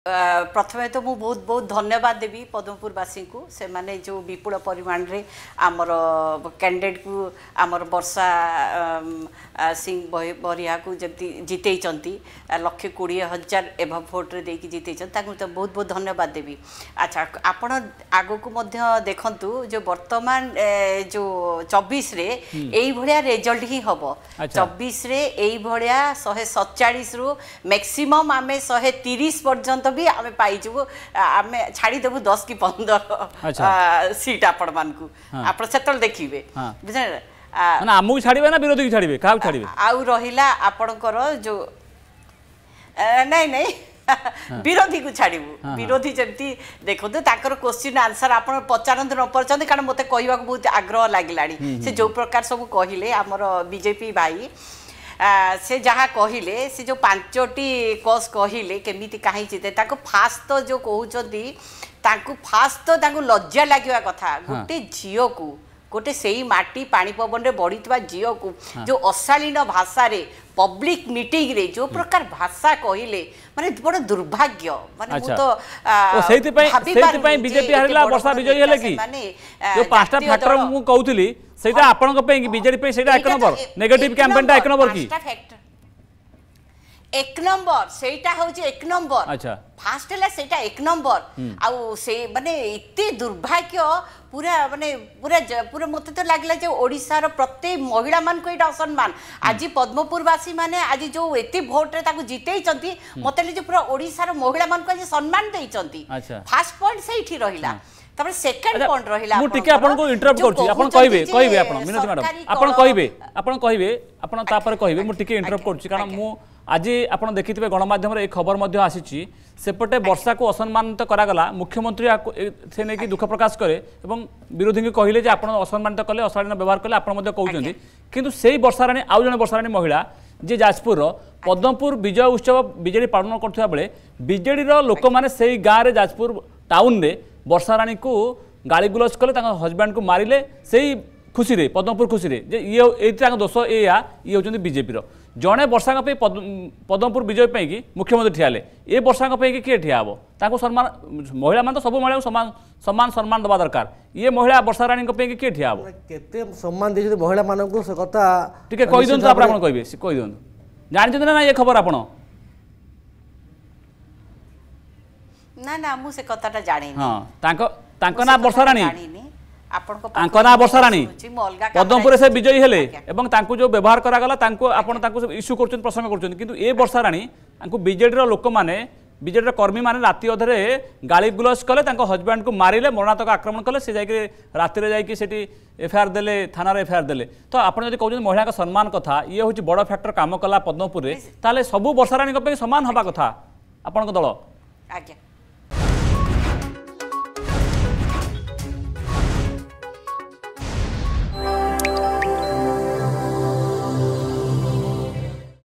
ପ୍ରଥମେ ତ ମୁଁ ବହୁତ ବହୁତ ଧନ୍ୟବାଦ ଦେବି ପଦ୍ମପୁରବାସୀଙ୍କୁ ସେମାନେ ଯେଉଁ ବିପୁଳ ପରିମାଣରେ ଆମର କ୍ୟାଣ୍ଡିଡେଟ୍କୁ ଆମର ବର୍ଷା ସିଂ ବରିଆକୁ ଯେମିତି ଜିତେଇଛନ୍ତି ଲକ୍ଷେ କୋଡ଼ିଏ ହଜାର ଏଭ ଭୋଟ୍ରେ ଦେଇକି ଜିତେଇଛନ୍ତି ତାଙ୍କୁ ତ ବହୁତ ବହୁତ ଧନ୍ୟବାଦ ଦେବି ଆଚ୍ଛା ଆପଣ ଆଗକୁ ମଧ୍ୟ ଦେଖନ୍ତୁ ଯେଉଁ ବର୍ତ୍ତମାନ ଯେଉଁ ଚବିଶରେ ଏଇଭଳିଆ ରେଜଲ୍ଟ ହିଁ ହେବ ଚବିଶରେ ଏଇଭଳିଆ ଶହେ ସତଚାଳିଶରୁ ମ୍ୟାକ୍ସିମମ୍ ଆମେ ଶହେ ତିରିଶ ପର୍ଯ୍ୟନ୍ତ ବି ଆମେ ପାଇଯିବୁ ଆମେ ଛାଡ଼ିଦେବୁ ଦଶ କି ପନ୍ଦର ସିଟ୍ ମାନଙ୍କୁ ଆପଣ ସେତେବେଳେ ଦେଖିବେ ବୁଝିଲେ ନା ଆମକୁ ଛାଡ଼ିବେ ନା ବିରୋଧୀକୁ ଛାଡ଼ିବେ କାହାକୁ ଛାଡ଼ିବେ ଆଉ ରହିଲା ଆପଣଙ୍କର ଯୋଉ ନାଇଁ ନାଇଁ ବିରୋଧୀକୁ ଛାଡ଼ିବୁ ବିରୋଧୀ ଯେମିତି ଦେଖନ୍ତୁ ତାଙ୍କର କୋଶ୍ଚିନ୍ ଆନ୍ସର ଆପଣ ପଚାରନ୍ତୁ ନ ପଚାରନ୍ତି କାରଣ ମୋତେ କହିବାକୁ ବହୁତ ଆଗ୍ରହ ଲାଗିଲାଣି ସେ ଯେଉଁ ପ୍ରକାର ସବୁ କହିଲେ ଆମର ବିଜେପି ଭାଇ সে যা কহিলে সে যে পাঁচটি কোর্স কহিলে কেমিতি কাহি জিতে তাকে ফার্স্ট তো যে কুচি ତାଙ୍କୁ ଫାଷ୍ଟ ତ ତାଙ୍କୁ ଲଜ୍ଜା ଲାଗିବା କଥା ଗୋଟେ ଝିଅକୁ ଗୋଟେ ସେଇ ମାଟି ପାଣି ପବନରେ ବଢ଼ିଥିବା ଝିଅକୁ ଯେଉଁ ଅଶାଳୀନ ଭାଷାରେ पब्लिक मीटिंग रे जो प्रकार भाषा कहले माने बड़ दुर्भाग्य माने मु तो सेति पई सेति पई बीजेपी हरला वर्षा विजयी हेले की जो पांचटा फैक्टर मु कहउथली सेटा आपनक पई बीजेपी पई सेटा एक नंबर नेगेटिव कैंपेन टा एक नंबर की এক নম্বর সেইটা হচ্ছে এক নম্বর ফার্স্ট হল সেইটা এক নম্বর আউ সেই মানে এতে দুর্ভাগ্য পুরা মানে পুরা পুরা মতো তো লাগিলা যে ওড়িশার প্রত্যেক মহিলা মানুষ এটা অসম্মান আজ পদ্মপুরবাসী মানে আজ যে এতে ভোটরে তাকে জিতেইছেন মতো যে পুরা ওড়িশার মহিলা মানুষ আজ সম্মান দিয়েছেন ফার্স্ট পয়েন্ট সেইটি রহিলা ତାପରେ ସେକେଣ୍ଡ ପଏଣ୍ଟ ରହିଲା ମୁଁ ଟିକେ ଆପଣଙ୍କୁ ଇଣ୍ଟରପ୍ଟ କରୁଛି ଆପଣ କହିବେ କହିବେ ଆପଣ ମିନତି ମ୍ୟାଡମ୍ ଆପଣ କହିବେ ଆପଣ କହିବେ ଆପଣ ତାପରେ କହିବେ ମୁଁ ଟିକେ ଇଣ୍ଟରପ୍ଟ କରୁଛି କାରଣ ମୁଁ ଆଜି ଆପଣ ଦେଖିଥିବେ ଗଣମାଧ୍ୟମରେ ଏ ଖବର ମଧ୍ୟ ଆସିଛି ସେପଟେ ବର୍ଷାକୁ ଅସମ୍ମାନିତ କରାଗଲା ମୁଖ୍ୟମନ୍ତ୍ରୀ ସେ ନେଇକି ଦୁଃଖ ପ୍ରକାଶ କଲେ ଏବଂ ବିରୋଧୀଙ୍କୁ କହିଲେ ଯେ ଆପଣ ଅସମ୍ମାନିତ କଲେ ଅଶାଳୀନ ବ୍ୟବହାର କଲେ ଆପଣ ମଧ୍ୟ କହୁଛନ୍ତି କିନ୍ତୁ ସେଇ ବର୍ଷାରାଣୀ ଆଉ ଜଣେ ବର୍ଷାରାଣୀ ମହିଳା ଯିଏ ଯାଜପୁରର ପଦ୍ମପୁର ବିଜୟ ଉତ୍ସବ ବିଜେଡ଼ି ପାଳନ କରୁଥିବା ବେଳେ ବିଜେଡ଼ିର ଲୋକମାନେ ସେଇ ଗାଁରେ ଯାଜପୁର ଟାଉନରେ বর্ষারাণীকে গাড়িগুলজ কলে তাঁর হজব্যান্ডকে মারিলে সেই খুশিরে পদ্মপুর খুশিরে যে ইয়ে এইটা তাঁর দোষ এয়া ইয়ে হচ্ছেন বিজেপির জনে বর্ষাঙ্ পদ্মপুর বিজয় পাই মুখ্যমন্ত্রী ঠিয়া হলে এ বর্ষাঙ্ পাই কিয়ে ঠিয়া হব তাঁকু সম্মান মহিলা মানে তো সবু মহিলা সমান সম্মান সম্মান দেওয়া দরকার ইয়ে মহিলা বর্ষারাণী পাই কিয়ে ঠিয়া হব কেতে সম্মান দিয়েছেন মহিলা মানুষ সে কথা টিকে কই দিন আপনার কইবে কই দিন জাঁচান না ইয়ে খবর আপনার ନା ନା ମୁଁ ସେ କଥାଟା ଜାଣିନି ହଁ ତାଙ୍କ ତାଙ୍କ ନାଁ ବର୍ଷାରାଣୀ ତାଙ୍କ ନାଁ ବର୍ଷାରାଣୀ ପଦ୍ମପୁରରେ ସେ ବିଜୟୀ ହେଲେ ଏବଂ ତାଙ୍କୁ ଯେଉଁ ବ୍ୟବହାର କରାଗଲା ତାଙ୍କୁ ଆପଣ ତାଙ୍କୁ ଇସ୍ୟୁ କରୁଛନ୍ତି ପ୍ରସଙ୍ଗ କରୁଛନ୍ତି କିନ୍ତୁ ଏ ବର୍ଷାରାଣୀ ତାଙ୍କୁ ବିଜେଡ଼ିର ଲୋକମାନେ ବିଜେଡ଼ିର କର୍ମୀମାନେ ରାତି ଅଧରେ ଗାଳି ଗୁଲଜ କଲେ ତାଙ୍କ ହଜବ୍ୟାଣ୍ଡକୁ ମାରିଲେ ମରଣାତକ ଆକ୍ରମଣ କଲେ ସେ ଯାଇକି ରାତିରେ ଯାଇକି ସେଠି ଏଫଆଇଆର୍ ଦେଲେ ଥାନାରେ ଏଫଆଇଆର୍ ଦେଲେ ତ ଆପଣ ଯଦି କହୁଛନ୍ତି ମହିଳାଙ୍କ ସମ୍ମାନ କଥା ଇଏ ହେଉଛି ବଡ଼ ଫ୍ୟାକ୍ଟର କାମ କଲା ପଦ୍ମପୁରରେ ତାହେଲେ ସବୁ ବର୍ଷାରାଣୀଙ୍କ ପାଇଁ ସମାନ ହେବା କଥା ଆପଣଙ୍କ ଦଳ ଆଜ୍ଞା